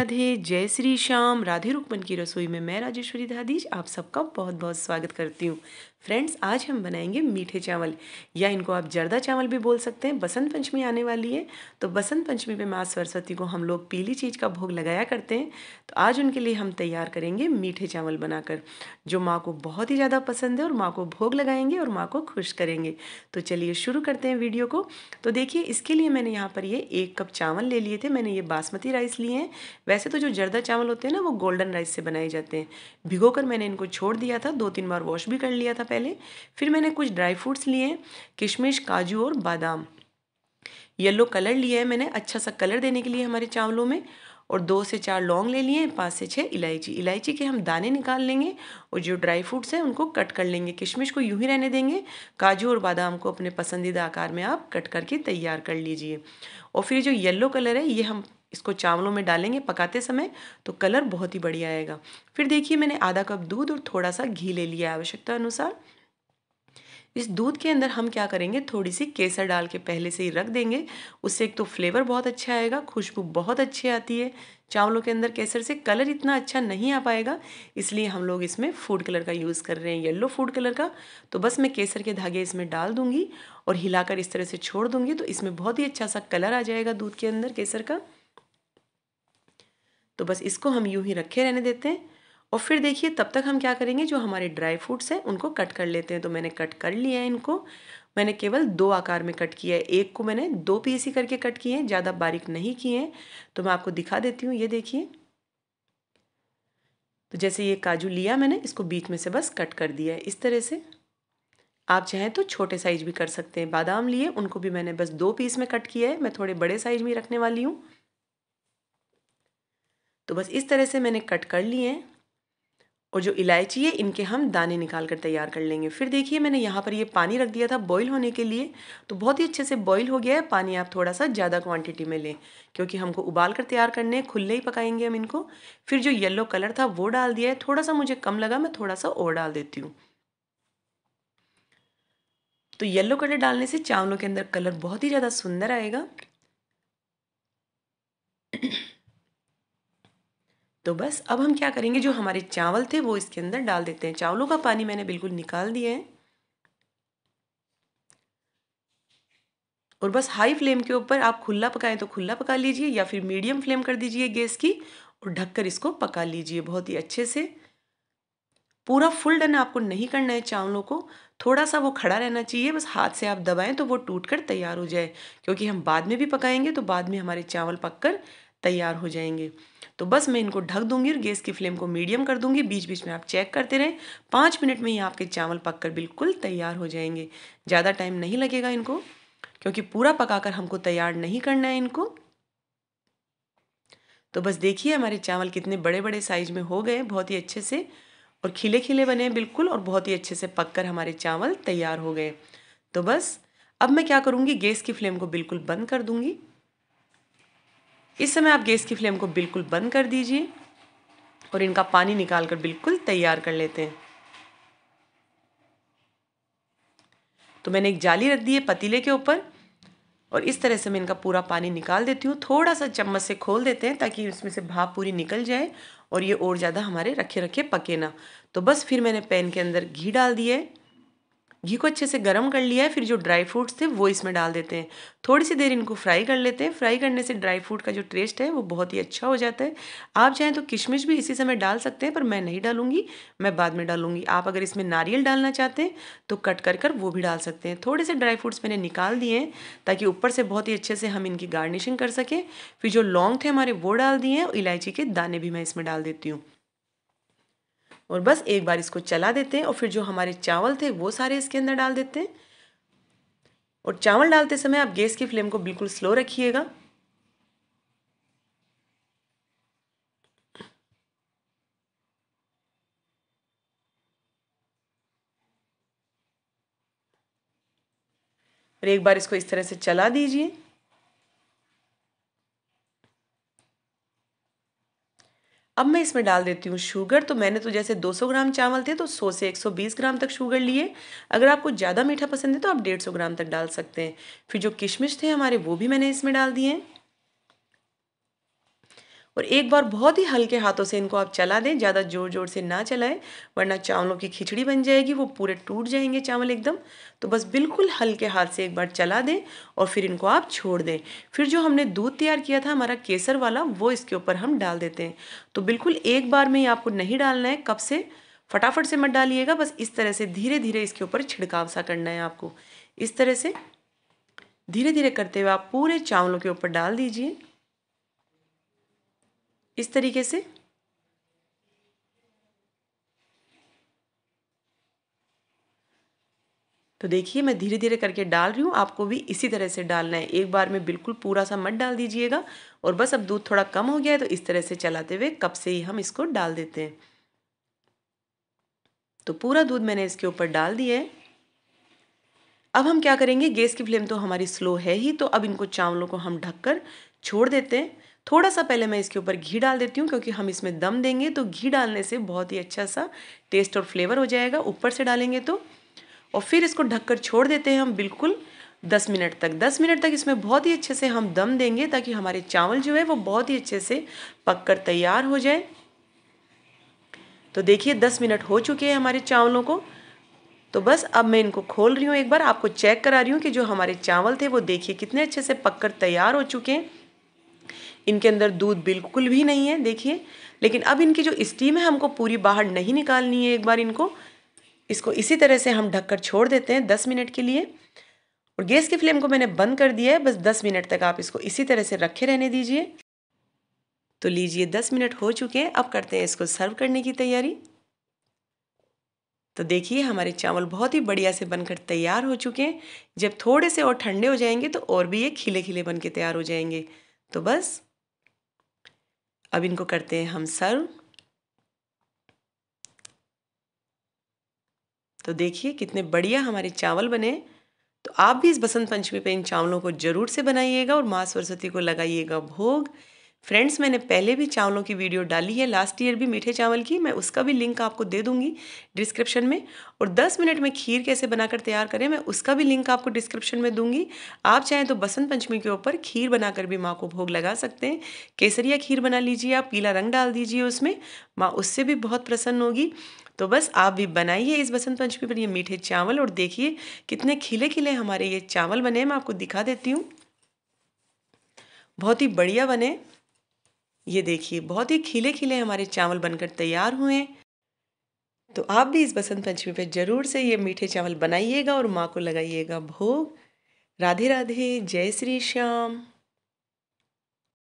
राधे जय श्री श्याम राधे रुकमन की रसोई में मैं राजेश्वरी धादीज आप सबका बहुत बहुत स्वागत करती हूँ फ्रेंड्स आज हम बनाएंगे मीठे चावल या इनको आप जर्दा चावल भी बोल सकते हैं बसंत पंचमी आने वाली है तो बसंत पंचमी पे माँ सरस्वती को हम लोग पीली चीज़ का भोग लगाया करते हैं तो आज उनके लिए हम तैयार करेंगे मीठे चावल बनाकर जो माँ को बहुत ही ज़्यादा पसंद है और माँ को भोग लगाएंगे और माँ को खुश करेंगे तो चलिए शुरू करते हैं वीडियो को तो देखिए इसके लिए मैंने यहाँ पर ये एक कप चावल ले लिए थे मैंने ये बासमती राइस लिए हैं वैसे तो जो जर्दा चावल होते हैं ना वो गोल्डन राइस से बनाए जाते हैं भिगो कर मैंने इनको छोड़ दिया था दो तीन बार वॉश भी कर लिया था पहले फिर मैंने कुछ ड्राई फ्रूट्स लिए किशमिश काजू और बादाम येलो कलर लिया है मैंने अच्छा सा कलर देने के लिए हमारे चावलों में और दो से चार लौंग ले लिए पाँच से छः इलायची इलायची के हम दाने निकाल लेंगे और जो ड्राई फ्रूट्स हैं उनको कट कर लेंगे किशमिश को यूं ही रहने देंगे काजू और बादाम को अपने पसंदीदा आकार में आप कट करके तैयार कर लीजिए और फिर जो येलो कलर है ये हम इसको चावलों में डालेंगे पकाते समय तो कलर बहुत ही बढ़िया आएगा फिर देखिए मैंने आधा कप दूध और थोड़ा सा घी ले लिया आवश्यकता अनुसार इस दूध के अंदर हम क्या करेंगे थोड़ी सी केसर डाल के पहले से ही रख देंगे उससे एक तो फ्लेवर बहुत अच्छा आएगा खुशबू बहुत अच्छी आती है चावलों के अंदर केसर से कलर इतना अच्छा नहीं आ पाएगा इसलिए हम लोग इसमें फूड कलर का यूज़ कर रहे हैं येलो फूड कलर का तो बस मैं केसर के धागे इसमें डाल दूंगी और हिलाकर इस तरह से छोड़ दूंगी तो इसमें बहुत ही अच्छा सा कलर आ जाएगा दूध के अंदर केसर का तो बस इसको हम यूँ ही रखे रहने देते हैं और फिर देखिए तब तक हम क्या करेंगे जो हमारे ड्राई फ्रूट्स हैं उनको कट कर लेते हैं तो मैंने कट कर लिया है इनको मैंने केवल दो आकार में कट किया है एक को मैंने दो पीस ही करके कट किए हैं ज़्यादा बारीक नहीं किए हैं तो मैं आपको दिखा देती हूँ ये देखिए तो जैसे ये काजू लिया मैंने इसको बीच में से बस कट कर दिया है इस तरह से आप चाहें तो छोटे साइज भी कर सकते हैं बादाम लिए उनको भी मैंने बस दो पीस में कट किया है मैं थोड़े बड़े साइज में रखने वाली हूँ तो बस इस तरह से मैंने कट कर लिए हैं और जो इलायची है इनके हम दाने निकाल कर तैयार कर लेंगे फिर देखिए मैंने यहाँ पर ये पानी रख दिया था बॉईल होने के लिए तो बहुत ही अच्छे से बॉईल हो गया है पानी आप थोड़ा सा ज़्यादा क्वांटिटी में लें क्योंकि हमको उबाल कर तैयार करने हैं खुले ही पकाएंगे हम इनको फिर जो येलो कलर था वो डाल दिया है थोड़ा सा मुझे कम लगा मैं थोड़ा सा और डाल देती हूँ तो येल्लो कलर डालने से चावलों के अंदर कलर बहुत ही ज़्यादा सुंदर आएगा तो बस अब हम क्या करेंगे जो हमारे चावल थे वो इसके अंदर डाल देते हैं चावलों का पानी मैंने बिल्कुल निकाल दिया है और बस हाई फ्लेम के ऊपर आप खुला पकाएं तो खुला पका लीजिए या फिर मीडियम फ्लेम कर दीजिए गैस की और ढककर इसको पका लीजिए बहुत ही अच्छे से पूरा फुल डन आपको नहीं करना है चावलों को थोड़ा सा वो खड़ा रहना चाहिए बस हाथ से आप दबाएं तो वो टूट कर तैयार हो जाए क्योंकि हम बाद में भी पकाएंगे तो बाद में हमारे चावल पककर तैयार हो जाएंगे तो बस मैं इनको ढक दूंगी और गैस की फ्लेम को मीडियम कर दूंगी बीच बीच में आप चेक करते रहें पाँच मिनट में ही आपके चावल पककर बिल्कुल तैयार हो जाएंगे ज़्यादा टाइम नहीं लगेगा इनको क्योंकि पूरा पकाकर हमको तैयार नहीं करना है इनको तो बस देखिए हमारे चावल कितने बड़े बड़े साइज में हो गए बहुत ही अच्छे से और खिले खिले बने बिल्कुल और बहुत ही अच्छे से पककर हमारे चावल तैयार हो गए तो बस अब मैं क्या करूँगी गैस की फ्लेम को बिल्कुल बंद कर दूँगी इस समय आप गैस की फ्लेम को बिल्कुल बंद कर दीजिए और इनका पानी निकाल कर बिल्कुल तैयार कर लेते हैं तो मैंने एक जाली रख दी है पतीले के ऊपर और इस तरह से मैं इनका पूरा पानी निकाल देती हूँ थोड़ा सा चम्मच से खोल देते हैं ताकि इसमें से भाप पूरी निकल जाए और ये और ज़्यादा हमारे रखे रखे पके ना तो बस फिर मैंने पैन के अंदर घी डाल दिया है घी को अच्छे से गर्म कर लिया है फिर जो ड्राई फ्रूट्स थे वो इसमें डाल देते हैं थोड़ी सी देर इनको फ्राई कर लेते हैं फ्राई करने से ड्राई फ्रूट का जो टेस्ट है वो बहुत ही अच्छा हो जाता है आप चाहें तो किशमिश भी इसी समय डाल सकते हैं पर मैं नहीं डालूंगी मैं बाद में डालूंगी आप अगर इसमें नारियल डालना चाहते हैं तो कट कर कर वो भी डाल सकते हैं थोड़े से ड्राई फ्रूट्स मैंने निकाल दिए हैं ताकि ऊपर से बहुत ही अच्छे से हम इनकी गार्निशिंग कर सकें फिर जो लौंग थे हमारे वो डाल दिए हैं इलायची के दाने भी मैं इसमें डाल देती हूँ और बस एक बार इसको चला देते हैं और फिर जो हमारे चावल थे वो सारे इसके अंदर डाल देते हैं और चावल डालते समय आप गैस की फ्लेम को बिल्कुल स्लो रखिएगा और एक बार इसको इस तरह से चला दीजिए अब मैं इसमें डाल देती हूँ शुगर तो मैंने तो जैसे 200 ग्राम चावल थे तो 100 से 120 ग्राम तक शुगर लिए अगर आपको ज़्यादा मीठा पसंद है तो आप 150 ग्राम तक डाल सकते हैं फिर जो किशमिश थे हमारे वो भी मैंने इसमें डाल दिए हैं और एक बार बहुत ही हल्के हाथों से इनको आप चला दें ज़्यादा ज़ोर ज़ोर से ना चलाएं वरना चावलों की खिचड़ी बन जाएगी वो पूरे टूट जाएंगे चावल एकदम तो बस बिल्कुल हल्के हाथ से एक बार चला दें और फिर इनको आप छोड़ दें फिर जो हमने दूध तैयार किया था हमारा केसर वाला वो इसके ऊपर हम डाल देते हैं तो बिल्कुल एक बार में ही आपको नहीं डालना है कब से फटाफट से मत डालिएगा बस इस तरह से धीरे धीरे इसके ऊपर छिड़काव सा करना है आपको इस तरह से धीरे धीरे करते हुए आप पूरे चावलों के ऊपर डाल दीजिए इस तरीके से तो देखिए मैं धीरे धीरे करके डाल रही हूँ आपको भी इसी तरह से डालना है एक बार में बिल्कुल पूरा सा मत डाल दीजिएगा और बस अब दूध थोड़ा कम हो गया है तो इस तरह से चलाते हुए कप से ही हम इसको डाल देते हैं तो पूरा दूध मैंने इसके ऊपर डाल दिया है अब हम क्या करेंगे गैस की फ्लेम तो हमारी स्लो है ही तो अब इनको चावलों को हम ढककर छोड़ देते हैं थोड़ा सा पहले मैं इसके ऊपर घी डाल देती हूँ क्योंकि हम इसमें दम देंगे तो घी डालने से बहुत ही अच्छा सा टेस्ट और फ्लेवर हो जाएगा ऊपर से डालेंगे तो और फिर इसको ढककर छोड़ देते हैं हम बिल्कुल दस मिनट तक दस मिनट तक इसमें बहुत ही अच्छे से हम दम देंगे ताकि हमारे चावल जो है वो बहुत ही अच्छे से पककर तैयार हो जाए तो देखिए दस मिनट हो चुके हैं हमारे चावलों को तो बस अब मैं इनको खोल रही हूँ एक बार आपको चेक करा रही हूँ कि जो हमारे चावल थे वो देखिए कितने अच्छे से पककर तैयार हो चुके हैं इनके अंदर दूध बिल्कुल भी नहीं है देखिए लेकिन अब इनकी जो स्टीम है हमको पूरी बाहर नहीं निकालनी है एक बार इनको इसको इसी तरह से हम ढककर छोड़ देते हैं दस मिनट के लिए और गैस की फ्लेम को मैंने बंद कर दिया है बस दस मिनट तक आप इसको इसी तरह से रखे रहने दीजिए तो लीजिए दस मिनट हो चुके हैं अब करते हैं इसको सर्व करने की तैयारी तो देखिए हमारे चावल बहुत ही बढ़िया से बनकर तैयार हो चुके हैं जब थोड़े से और ठंडे हो जाएंगे तो और भी ये खिले खिले बन के तैयार हो जाएंगे तो बस अब इनको करते हैं हम सर्व तो देखिए कितने बढ़िया हमारे चावल बने तो आप भी इस बसंत पंचमी पे इन चावलों को ज़रूर से बनाइएगा और माँ सरस्वती को लगाइएगा भोग फ्रेंड्स मैंने पहले भी चावलों की वीडियो डाली है लास्ट ईयर भी मीठे चावल की मैं उसका भी लिंक आपको दे दूंगी डिस्क्रिप्शन में और 10 मिनट में खीर कैसे बनाकर तैयार करें मैं उसका भी लिंक आपको डिस्क्रिप्शन में दूंगी आप चाहें तो बसंत पंचमी के ऊपर खीर बनाकर भी माँ को भोग लगा सकते हैं केसरिया खीर बना लीजिए आप पीला रंग डाल दीजिए उसमें माँ उससे भी बहुत प्रसन्न होगी तो बस आप भी बनाइए इस बसंत पंचमी पर ये मीठे चावल और देखिए कितने खिले खिले हमारे ये चावल बने मैं आपको दिखा देती हूँ बहुत ही बढ़िया बने ये देखिए बहुत ही खिले खिले हमारे चावल बनकर तैयार हुए तो आप भी इस बसंत पंचमी पे ज़रूर से ये मीठे चावल बनाइएगा और माँ को लगाइएगा भोग राधे राधे जय श्री श्याम